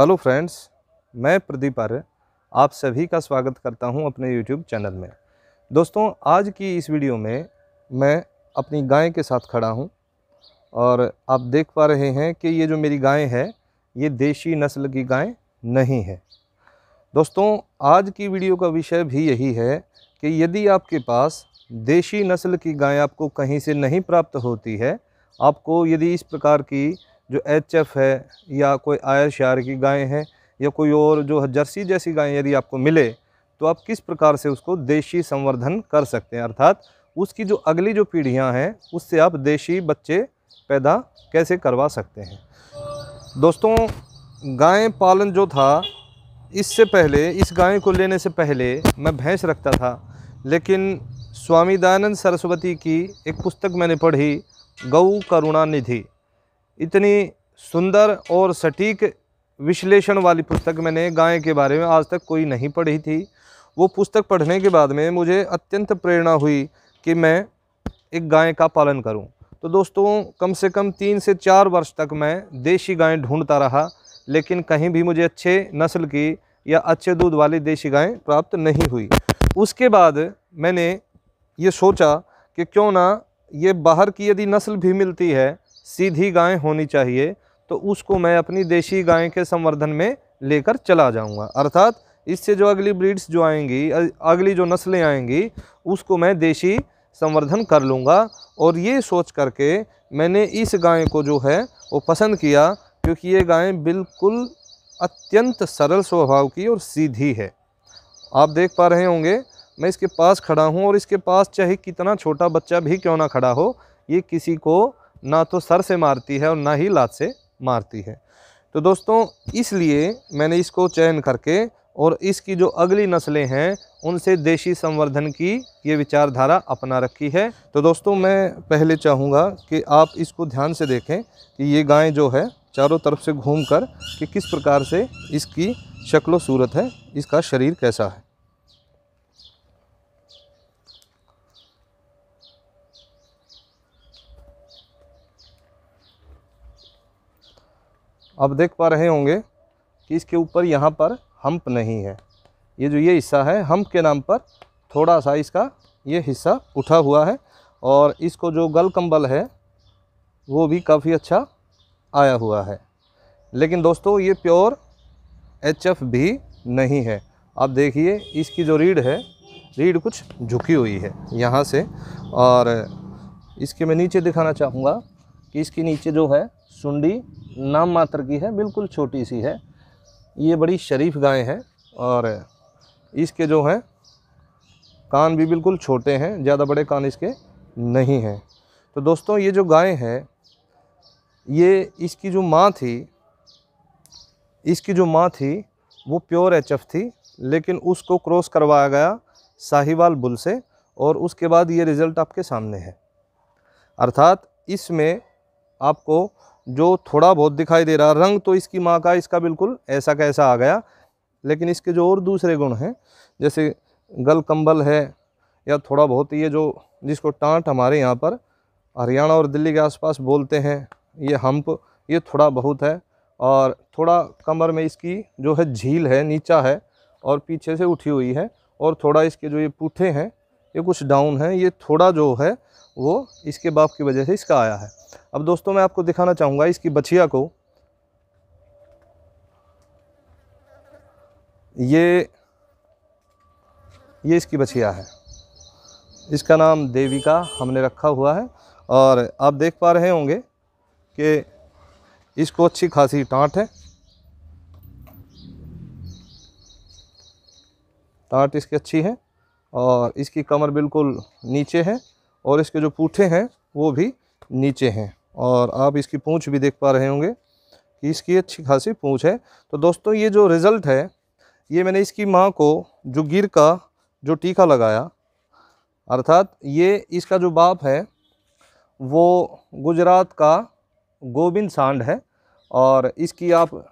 Hello friends मैं प्रदीप आर्य आप सभी का स्वागत करता हूं अपने यूट्यूब चैनल में दोस्तों आज की इस वीडियो में मैं अपनी गाय के साथ खड़ा हूं और आप देख पा रहे हैं कि ये जो मेरी गाय है ये देशी नस्ल की गाय नहीं है दोस्तों आज की वीडियो का विषय भी यही है कि यदि आपके पास देशी नस्ल की गाय आपको कहीं से नहीं प्राप्त होती है आपको यदि इस प्रकार की जो एच एफ़ है या कोई आयर शायर की गायें हैं या कोई और जो जर्सी जैसी गायें यदि आपको मिले तो आप किस प्रकार से उसको देशी संवर्धन कर सकते हैं अर्थात उसकी जो अगली जो पीढ़ियाँ हैं उससे आप देशी बच्चे पैदा कैसे करवा सकते हैं दोस्तों गाय पालन जो था इससे पहले इस गाय को लेने से पहले मैं भैंस रखता था लेकिन स्वामी दयानंद सरस्वती की एक पुस्तक मैंने पढ़ी गऊ करुणा निधि इतनी सुंदर और सटीक विश्लेषण वाली पुस्तक मैंने गाय के बारे में आज तक कोई नहीं पढ़ी थी वो पुस्तक पढ़ने के बाद में मुझे अत्यंत प्रेरणा हुई कि मैं एक गाय का पालन करूं। तो दोस्तों कम से कम तीन से चार वर्ष तक मैं देशी गायें ढूंढता रहा लेकिन कहीं भी मुझे अच्छे नस्ल की या अच्छे दूध वाली देशी गायें प्राप्त नहीं हुई उसके बाद मैंने ये सोचा कि क्यों ना ये बाहर की यदि नस्ल भी मिलती है सीधी गायें होनी चाहिए तो उसको मैं अपनी देशी गाय के संवर्धन में लेकर चला जाऊँगा अर्थात इससे जो अगली ब्रीड्स जो आएंगी अगली जो नस्लें आएंगी उसको मैं देशी संवर्धन कर लूँगा और ये सोच करके मैंने इस गाय को जो है वो पसंद किया क्योंकि ये गाय बिल्कुल अत्यंत सरल स्वभाव की और सीधी है आप देख पा रहे होंगे मैं इसके पास खड़ा हूँ और इसके पास चाहे कितना छोटा बच्चा भी क्यों ना खड़ा हो ये किसी को ना तो सर से मारती है और ना ही लात से मारती है तो दोस्तों इसलिए मैंने इसको चयन करके और इसकी जो अगली नस्लें हैं उनसे देशी संवर्धन की ये विचारधारा अपना रखी है तो दोस्तों मैं पहले चाहूँगा कि आप इसको ध्यान से देखें कि ये गाय जो है चारों तरफ से घूम कर कि किस प्रकार से इसकी शक्लो सूरत है इसका शरीर कैसा है आप देख पा रहे होंगे कि इसके ऊपर यहाँ पर हम्प नहीं है ये जो ये हिस्सा है हम्प के नाम पर थोड़ा सा इसका ये हिस्सा उठा हुआ है और इसको जो गल कंबल है वो भी काफ़ी अच्छा आया हुआ है लेकिन दोस्तों ये प्योर एच एफ भी नहीं है आप देखिए इसकी जो रीढ़ है रीढ़ कुछ झुकी हुई है यहाँ से और इसके मैं नीचे दिखाना चाहूँगा कि इसके नीचे जो है सुंडी नाम मात्र की है बिल्कुल छोटी सी है ये बड़ी शरीफ गाय है और इसके जो हैं कान भी बिल्कुल छोटे हैं ज़्यादा बड़े कान इसके नहीं हैं तो दोस्तों ये जो गाय है ये इसकी जो माँ थी इसकी जो माँ थी वो प्योर एच थी लेकिन उसको क्रॉस करवाया गया साहिवाल बुल से और उसके बाद ये रिज़ल्ट आपके सामने है अर्थात इसमें आपको जो थोड़ा बहुत दिखाई दे रहा रंग तो इसकी माँ का इसका बिल्कुल ऐसा कैसा आ गया लेकिन इसके जो और दूसरे गुण हैं जैसे गल कंबल है या थोड़ा बहुत ये जो जिसको टाँट हमारे यहाँ पर हरियाणा और दिल्ली के आसपास बोलते हैं ये हम्प ये थोड़ा बहुत है और थोड़ा कमर में इसकी जो है झील है नीचा है और पीछे से उठी हुई है और थोड़ा इसके जो ये पूठे हैं ये कुछ डाउन है ये थोड़ा जो है वो इसके बाप की वजह से इसका आया है अब दोस्तों मैं आपको दिखाना चाहूँगा इसकी बछिया को ये ये इसकी बछिया है इसका नाम देविका हमने रखा हुआ है और आप देख पा रहे होंगे कि इसको अच्छी खासी टाँट है टाँट इसकी अच्छी है और इसकी कमर बिल्कुल नीचे है और इसके जो पूठे हैं वो भी नीचे हैं और आप इसकी पूँछ भी देख पा रहे होंगे कि इसकी अच्छी खासी पूँछ है तो दोस्तों ये जो रिज़ल्ट है ये मैंने इसकी माँ को जो गिर का जो टीका लगाया अर्थात ये इसका जो बाप है वो गुजरात का गोविंद सांड है और इसकी आप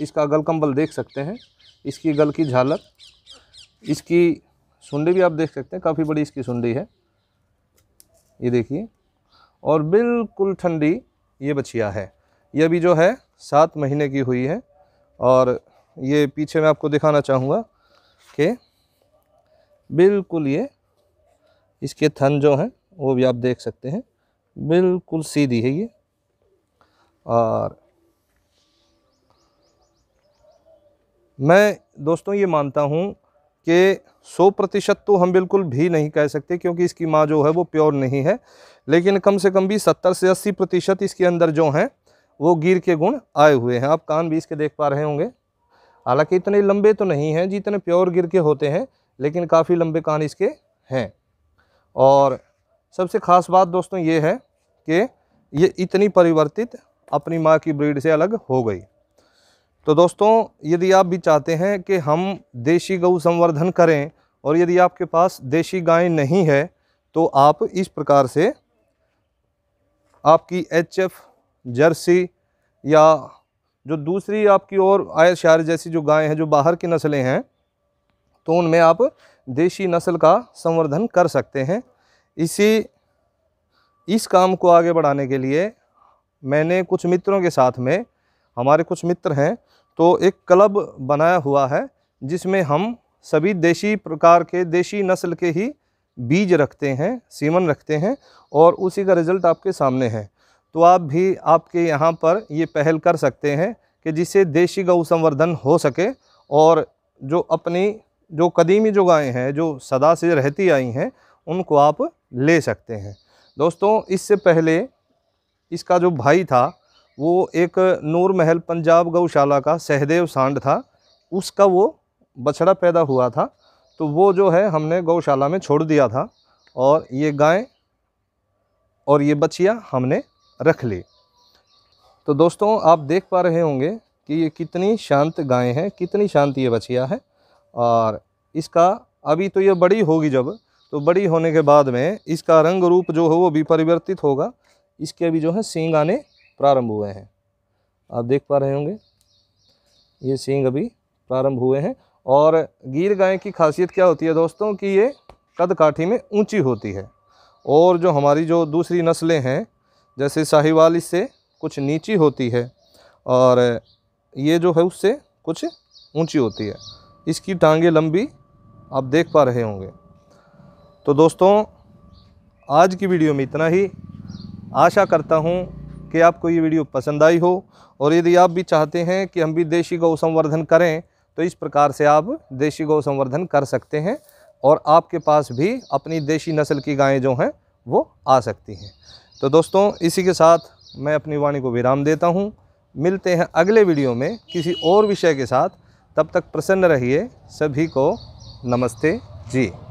इसका गल देख सकते हैं इसकी गल की झालक इसकी सुंडी भी आप देख सकते हैं काफ़ी बड़ी इसकी सुंडी है ये देखिए और बिल्कुल ठंडी ये बछिया है ये भी जो है सात महीने की हुई है और ये पीछे मैं आपको दिखाना चाहूँगा कि बिल्कुल ये इसके थन जो हैं वो भी आप देख सकते हैं बिल्कुल सीधी है ये और मैं दोस्तों ये मानता हूँ कि सौ प्रतिशत तो हम बिल्कुल भी नहीं कह सकते क्योंकि इसकी माँ जो है वो प्योर नहीं है लेकिन कम से कम भी सत्तर से अस्सी प्रतिशत इसके अंदर जो हैं वो गिर के गुण आए हुए हैं आप कान भी इसके देख पा रहे होंगे हालांकि इतने लंबे तो नहीं हैं जितने प्योर गिर के होते हैं लेकिन काफ़ी लंबे कान इसके हैं और सबसे ख़ास बात दोस्तों ये है कि ये इतनी परिवर्तित अपनी माँ की ब्रीड से अलग हो गई तो दोस्तों यदि आप भी चाहते हैं कि हम देशी गऊ संवर्धन करें और यदि आपके पास देशी गाय नहीं है तो आप इस प्रकार से आपकी एच एफ जर्सी या जो दूसरी आपकी और आय शायर जैसी जो गायें हैं जो बाहर की नस्लें हैं तो उनमें आप देशी नस्ल का संवर्धन कर सकते हैं इसी इस काम को आगे बढ़ाने के लिए मैंने कुछ मित्रों के साथ में हमारे कुछ मित्र हैं तो एक क्लब बनाया हुआ है जिसमें हम सभी देशी प्रकार के देशी नस्ल के ही बीज रखते हैं सीमन रखते हैं और उसी का रिज़ल्ट आपके सामने है तो आप भी आपके यहाँ पर ये पहल कर सकते हैं कि जिससे देशी गौ संवर्धन हो सके और जो अपनी जो कदीमी जो गायें हैं जो सदा से रहती आई हैं उनको आप ले सकते हैं दोस्तों इससे पहले इसका जो भाई था वो एक नूर महल पंजाब गौशाला का सहदेव सांड था उसका वो बछड़ा पैदा हुआ था तो वो जो है हमने गौशाला में छोड़ दिया था और ये गाय और ये बछिया हमने रख ली तो दोस्तों आप देख पा रहे होंगे कि ये कितनी शांत गायें हैं कितनी शांत ये बछिया है और इसका अभी तो ये बड़ी होगी जब तो बड़ी होने के बाद में इसका रंग रूप जो है वो भी परिवर्तित होगा इसके अभी जो है सींग आने प्रारंभ हुए हैं आप देख पा रहे होंगे ये सींग अभी प्रारंभ हुए हैं और गिर गाय की खासियत क्या होती है दोस्तों कि ये कद काठी में ऊंची होती है और जो हमारी जो दूसरी नस्लें हैं जैसे साहिवाल इससे कुछ नीची होती है और ये जो है उससे कुछ ऊंची होती है इसकी टांगे लंबी आप देख पा रहे होंगे तो दोस्तों आज की वीडियो में इतना ही आशा करता हूँ कि आपको ये वीडियो पसंद आई हो और यदि आप भी चाहते हैं कि हम भी देशी गौ संवर्धन करें तो इस प्रकार से आप देशी गौ संवर्धन कर सकते हैं और आपके पास भी अपनी देशी नस्ल की गायें जो हैं वो आ सकती हैं तो दोस्तों इसी के साथ मैं अपनी वाणी को विराम देता हूँ मिलते हैं अगले वीडियो में किसी और विषय के साथ तब तक प्रसन्न रहिए सभी को नमस्ते जी